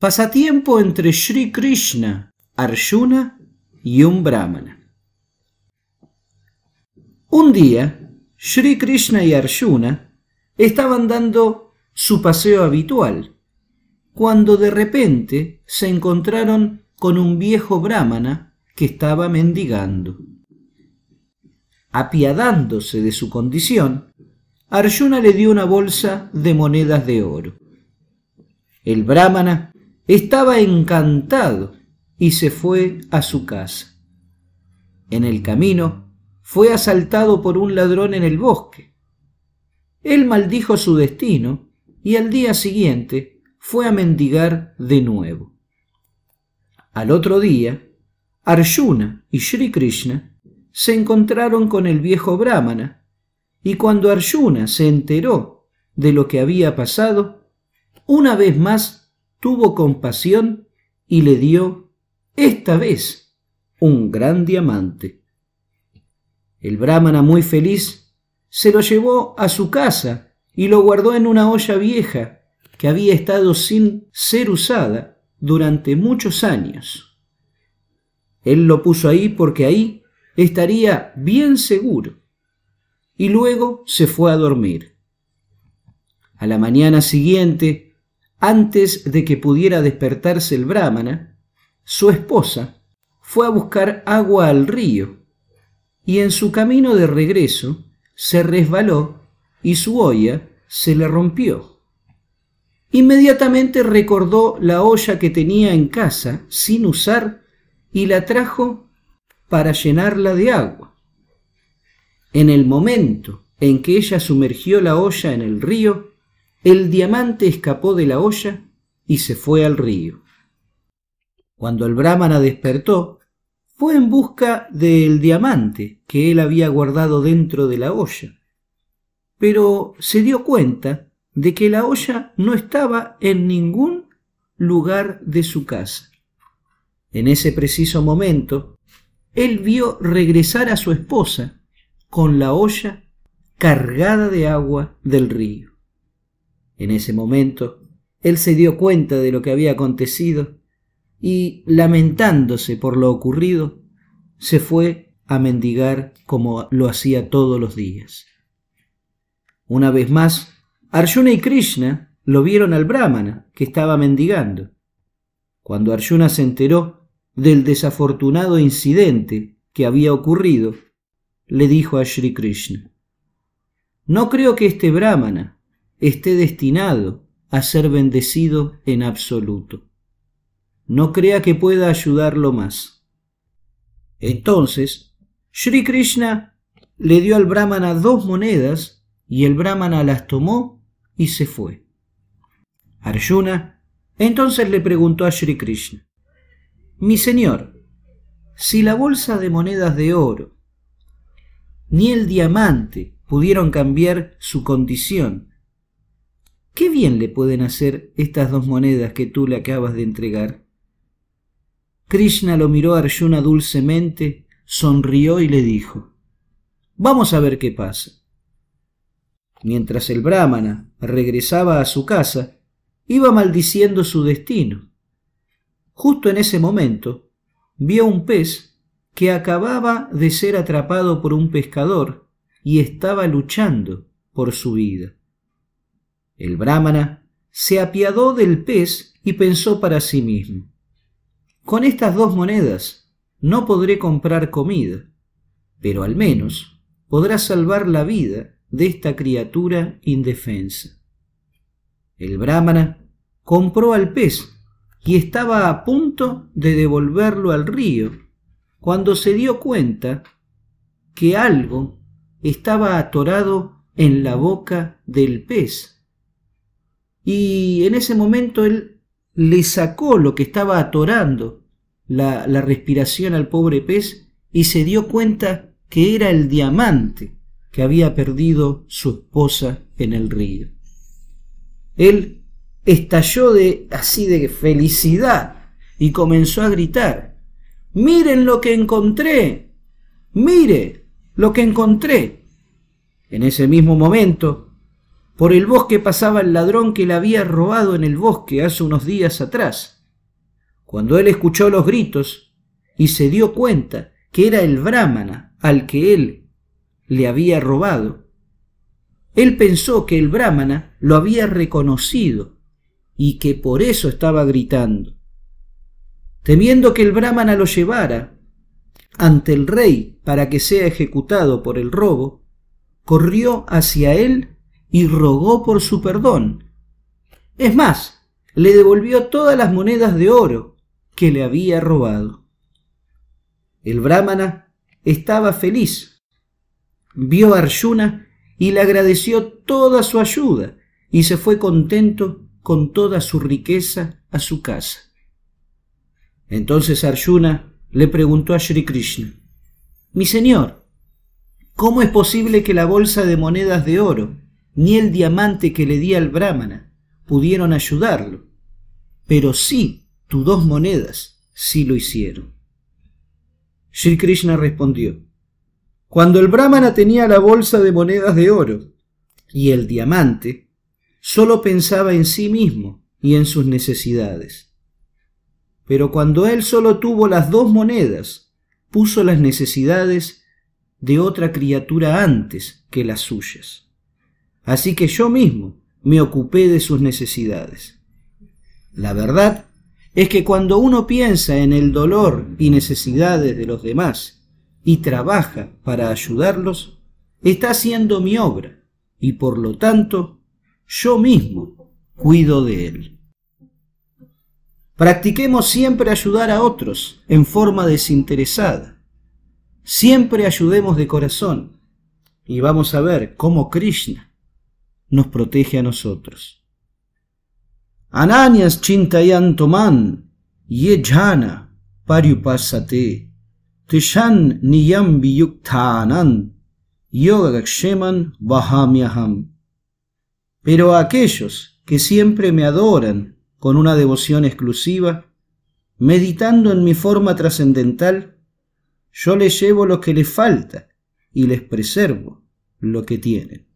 Pasatiempo entre Sri Krishna, Arjuna y un brahmana. Un día, Sri Krishna y Arjuna estaban dando su paseo habitual, cuando de repente se encontraron con un viejo brahmana que estaba mendigando. Apiadándose de su condición, Arjuna le dio una bolsa de monedas de oro. El brahmana estaba encantado y se fue a su casa. En el camino fue asaltado por un ladrón en el bosque. Él maldijo su destino y al día siguiente fue a mendigar de nuevo. Al otro día, Arjuna y Sri Krishna se encontraron con el viejo brahmana y cuando Arjuna se enteró de lo que había pasado, una vez más tuvo compasión y le dio, esta vez, un gran diamante. El brahmana muy feliz se lo llevó a su casa y lo guardó en una olla vieja que había estado sin ser usada durante muchos años. Él lo puso ahí porque ahí estaría bien seguro y luego se fue a dormir. A la mañana siguiente antes de que pudiera despertarse el brahmana, su esposa fue a buscar agua al río y en su camino de regreso se resbaló y su olla se le rompió. Inmediatamente recordó la olla que tenía en casa sin usar y la trajo para llenarla de agua. En el momento en que ella sumergió la olla en el río, el diamante escapó de la olla y se fue al río. Cuando el brahmana despertó, fue en busca del diamante que él había guardado dentro de la olla, pero se dio cuenta de que la olla no estaba en ningún lugar de su casa. En ese preciso momento, él vio regresar a su esposa con la olla cargada de agua del río. En ese momento, él se dio cuenta de lo que había acontecido y, lamentándose por lo ocurrido, se fue a mendigar como lo hacía todos los días. Una vez más, Arjuna y Krishna lo vieron al brahmana que estaba mendigando. Cuando Arjuna se enteró del desafortunado incidente que había ocurrido, le dijo a Shri Krishna, No creo que este brahmana esté destinado a ser bendecido en absoluto. No crea que pueda ayudarlo más. Entonces, Sri Krishna le dio al brahmana dos monedas y el brahmana las tomó y se fue. Arjuna entonces le preguntó a Sri Krishna, Mi señor, si la bolsa de monedas de oro ni el diamante pudieron cambiar su condición, ¿Qué bien le pueden hacer estas dos monedas que tú le acabas de entregar? Krishna lo miró a Arjuna dulcemente, sonrió y le dijo, Vamos a ver qué pasa. Mientras el brahmana regresaba a su casa, iba maldiciendo su destino. Justo en ese momento, vio un pez que acababa de ser atrapado por un pescador y estaba luchando por su vida. El brámana se apiadó del pez y pensó para sí mismo, con estas dos monedas no podré comprar comida, pero al menos podrá salvar la vida de esta criatura indefensa. El brámana compró al pez y estaba a punto de devolverlo al río cuando se dio cuenta que algo estaba atorado en la boca del pez y en ese momento él le sacó lo que estaba atorando la, respiración al pobre pez y se dio cuenta que era el diamante que había perdido su esposa en el río. Él estalló de así de felicidad y comenzó a gritar: "Miren lo que encontré. Mire lo que encontré." En ese mismo momento, por el bosque pasaba el ladrón que le había robado en el bosque hace unos días atrás. Cuando él escuchó los gritos y se dio cuenta que era el brahmana al que él le había robado, él pensó que el brahmana lo había reconocido y que por eso estaba gritando. Temiendo que el brahmana lo llevara ante el rey para que sea ejecutado por el robo, corrió hacia él y rogó por su perdón. Es más, le devolvió todas las monedas de oro que le había robado. El brahmana estaba feliz. Vio a Arjuna y le agradeció toda su ayuda y se fue contento con toda su riqueza a su casa. Entonces Arjuna le preguntó a Shri Krishna, Mi señor, ¿cómo es posible que la bolsa de monedas de oro ni el diamante que le di al brahmana pudieron ayudarlo, pero sí tus dos monedas sí lo hicieron. Shri Krishna respondió, cuando el brahmana tenía la bolsa de monedas de oro y el diamante, solo pensaba en sí mismo y en sus necesidades. Pero cuando él solo tuvo las dos monedas, puso las necesidades de otra criatura antes que las suyas. Así que yo mismo me ocupé de sus necesidades. La verdad es que cuando uno piensa en el dolor y necesidades de los demás y trabaja para ayudarlos, está haciendo mi obra y por lo tanto yo mismo cuido de él. Practiquemos siempre ayudar a otros en forma desinteresada. Siempre ayudemos de corazón y vamos a ver cómo Krishna nos protege a nosotros. Ananias toman yejana pariupasate, tishan niyam biyuktanan, bahamiaham. Pero a aquellos que siempre me adoran con una devoción exclusiva, meditando en mi forma trascendental, yo les llevo lo que les falta y les preservo lo que tienen.